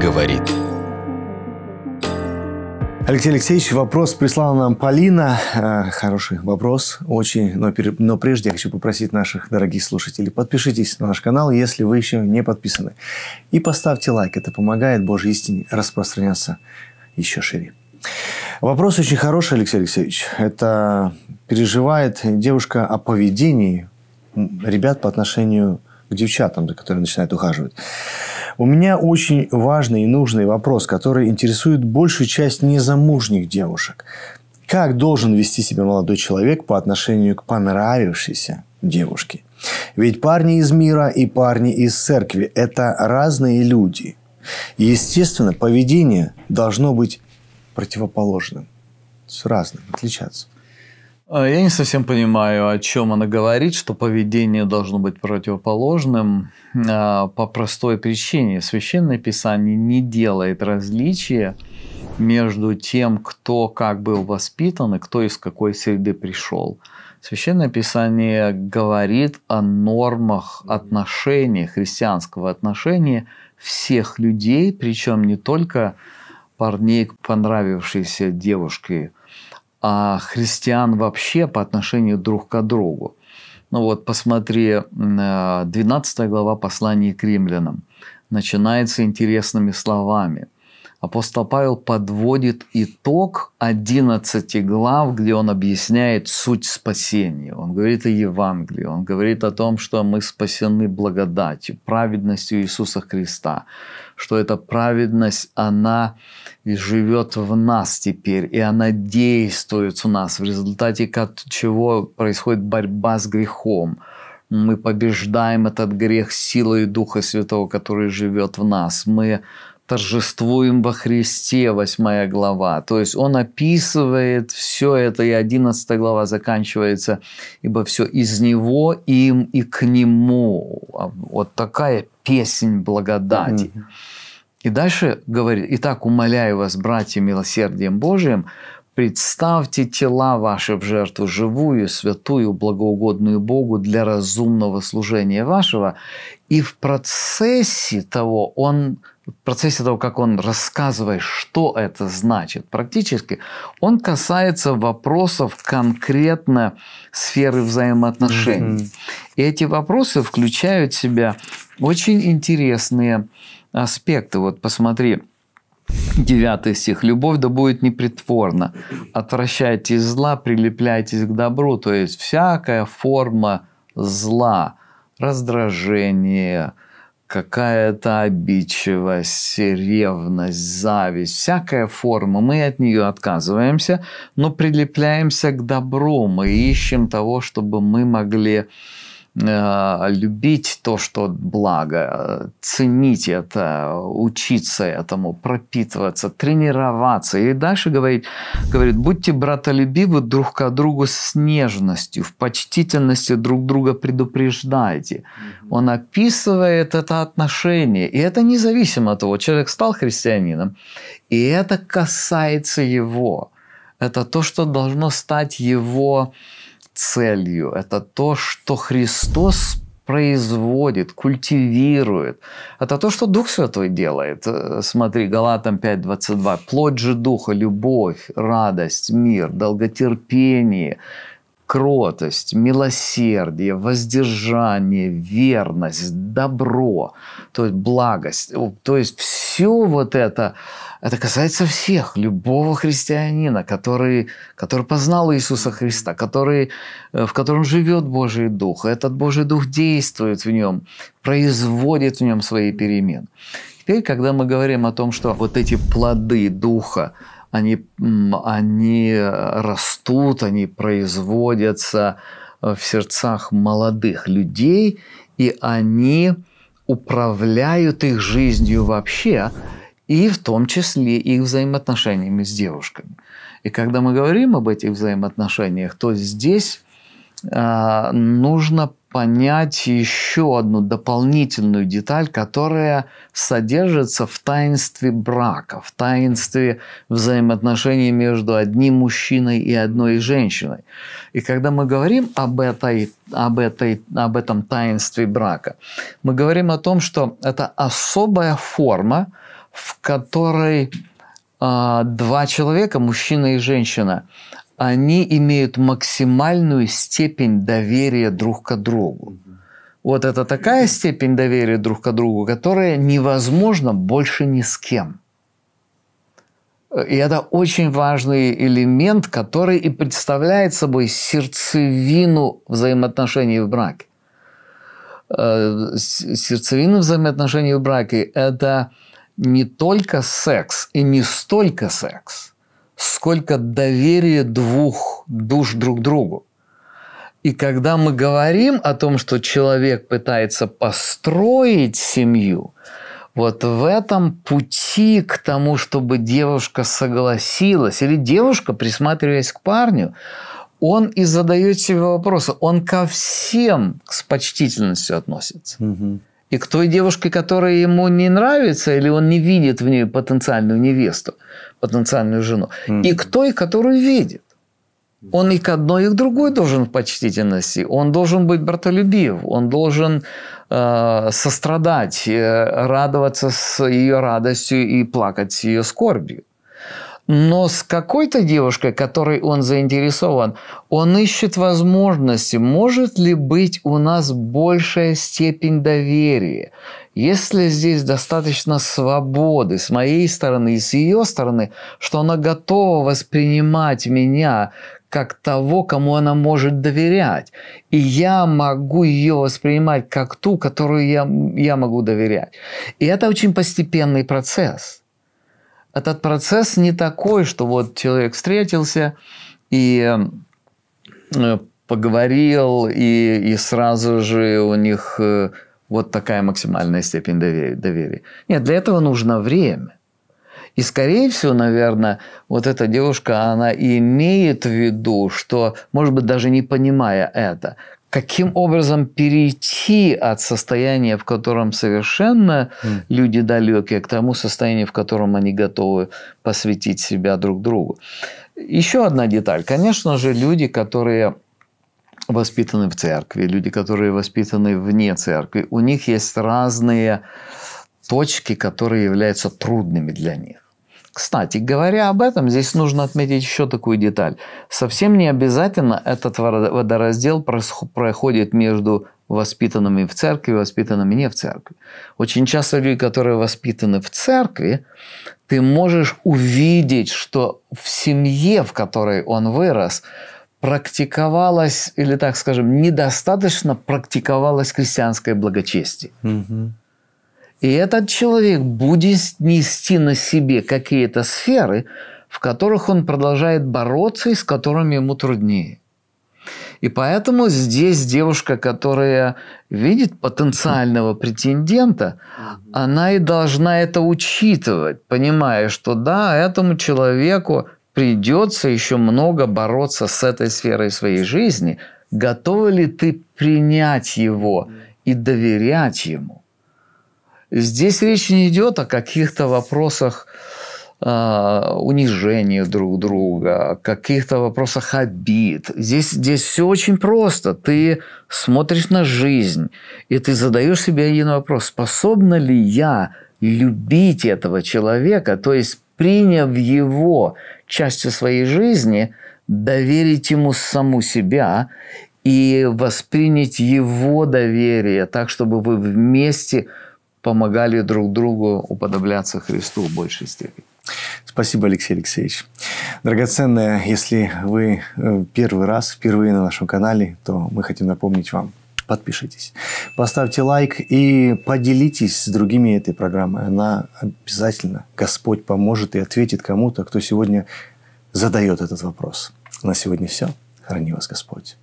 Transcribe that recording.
говорит. Алексей Алексеевич, вопрос прислала нам Полина. Э, хороший вопрос, очень. Но, прежде я хочу попросить наших дорогих слушателей, подпишитесь на наш канал, если вы еще не подписаны. И поставьте лайк, это помогает Божьей истине распространяться еще шире. Вопрос очень хороший, Алексей Алексеевич. Это переживает девушка о поведении ребят по отношению к девчатам, которые начинают ухаживать. У меня очень важный и нужный вопрос, который интересует большую часть незамужних девушек. Как должен вести себя молодой человек по отношению к понравившейся девушке? Ведь парни из мира и парни из церкви – это разные люди. и, Естественно, поведение должно быть противоположным, с разным, отличаться. А, я не совсем понимаю, о чем она говорит, что поведение должно быть противоположным а, по простой причине. Священное Писание не делает различия между тем, кто как был воспитан и кто из какой среды пришел. Священное Писание говорит о нормах отношений, христианского отношения всех людей, причем не только парней к понравившейся девушке – а христиан вообще по отношению друг к другу. Ну вот, посмотри, 12 э, глава послания к римлянам начинается интересными словами – апостол Павел подводит итог 11 глав, где он объясняет суть спасения. Он говорит о Евангелии, он говорит о том, что мы спасены благодатью, праведностью Иисуса Христа, что эта праведность, она живет в нас теперь, и она действует в нас, в результате чего происходит борьба с грехом мы побеждаем этот грех силой Духа Святого, который живет в нас. Мы торжествуем во Христе, 8 глава. То есть он описывает все это, и 11 глава заканчивается, ибо все из него, им и к нему. А вот такая песнь благодати. Mm-hmm. И дальше говорит, «Итак, умоляю вас, братья, милосердием Божиим, представьте тела ваши в жертву живую, святую, благоугодную Богу для разумного служения вашего». И в процессе того он в процессе того, как он рассказывает, что это значит, практически он касается вопросов конкретно сферы взаимоотношений. Mm-hmm. И эти вопросы включают в себя очень интересные аспекты. Вот посмотри, Девятый стих. Любовь да будет непритворна. Отвращайтесь зла, прилепляйтесь к добру. То есть всякая форма зла, раздражение, какая-то обидчивость, ревность, зависть, всякая форма. Мы от нее отказываемся, но прилепляемся к добру. Мы ищем того, чтобы мы могли Э, любить то, что благо, э, ценить это, учиться этому, пропитываться, тренироваться. И дальше говорит, говорит будьте братолюбивы друг к другу с нежностью, в почтительности друг друга предупреждайте. Он описывает это отношение. И это независимо от того, человек стал христианином, и это касается его. Это то, что должно стать его целью, это то, что Христос производит, культивирует. Это то, что Дух Святой делает. Э, смотри, Галатам 5.22. Плоть же Духа, любовь, радость, мир, долготерпение – кротость, милосердие, воздержание, верность, добро, то есть благость. То есть все вот это, это касается всех, любого христианина, который, который познал Иисуса Христа, который, э, в котором живет Божий Дух. Этот Божий Дух действует в нем, производит в нем свои перемены. Теперь, когда мы говорим о том, что вот эти плоды духа, они, они растут, они производятся э, в сердцах молодых людей, и они управляют их жизнью вообще, и в том числе их взаимоотношениями с девушками. И когда мы говорим об этих взаимоотношениях, то здесь э, нужно понять еще одну дополнительную деталь, которая содержится в таинстве брака, в таинстве взаимоотношений между одним мужчиной и одной женщиной. И когда мы говорим об, этой, об, этой, об этом таинстве брака, мы говорим о том, что это особая форма, в которой э, два человека, мужчина и женщина, они имеют максимальную степень доверия друг к другу. Вот это такая степень доверия друг к другу, которая невозможна больше ни с кем. И это очень важный элемент, который и представляет собой сердцевину взаимоотношений в браке. Э, Сердцевина взаимоотношений в браке – это не только секс и не столько секс – сколько доверия двух душ друг другу. И когда мы говорим о том, что человек пытается построить семью, вот в этом пути к тому, чтобы девушка согласилась, или девушка, присматриваясь к парню, он и задает себе вопрос: он ко всем с почтительностью относится. Угу и к той девушке, которая ему не нравится, или он не видит в ней потенциальную невесту, потенциальную жену, mm-hmm. и к той, которую видит. Он и к одной, и к другой должен в почтительности. Он должен быть братолюбив, он должен э, сострадать, э, радоваться с ее радостью и плакать с ее скорбью но с какой-то девушкой, которой он заинтересован, он ищет возможности, может ли быть у нас большая степень доверия. Если здесь достаточно свободы с моей стороны и с ее стороны, что она готова воспринимать меня как того, кому она может доверять. И я могу ее воспринимать как ту, которую я, я могу доверять. И это очень постепенный процесс этот процесс не такой, что вот человек встретился и э, поговорил, и, и сразу же у них э, вот такая максимальная степень доверия. Нет, для этого нужно время. И, скорее всего, наверное, вот эта девушка, она имеет в виду, что, может быть, даже не понимая это, каким образом перейти от состояния, в котором совершенно mm. люди далекие, к тому состоянию, в котором они готовы посвятить себя друг другу. Еще одна деталь. Конечно же, люди, которые воспитаны в церкви, люди, которые воспитаны вне церкви, у них есть разные точки, которые являются трудными для них. Кстати, говоря об этом, здесь нужно отметить еще такую деталь. Совсем не обязательно этот водораздел проходит между воспитанными в церкви и воспитанными не в церкви. Очень часто люди, которые воспитаны в церкви, ты можешь увидеть, что в семье, в которой он вырос, практиковалось, или так скажем, недостаточно практиковалось христианское благочестие. Угу. И этот человек будет нести на себе какие-то сферы, в которых он продолжает бороться и с которыми ему труднее. И поэтому здесь девушка, которая видит потенциального претендента, она и должна это учитывать, понимая, что да, этому человеку придется еще много бороться с этой сферой своей жизни. Готова ли ты принять его и доверять ему? Здесь речь не идет о каких-то вопросах э, унижения друг друга, каких-то вопросах обид. Здесь, здесь все очень просто. Ты смотришь на жизнь, и ты задаешь себе один вопрос. Способна ли я любить этого человека, то есть приняв его частью своей жизни, доверить ему саму себя и воспринять его доверие так, чтобы вы вместе – помогали друг другу уподобляться Христу в большей степени. Спасибо, Алексей Алексеевич. Драгоценное, если вы э, первый раз, впервые на нашем канале, то мы хотим напомнить вам, подпишитесь, поставьте лайк и поделитесь с другими этой программой. Она обязательно, Господь поможет и ответит кому-то, кто сегодня задает этот вопрос. На сегодня все. Храни вас Господь.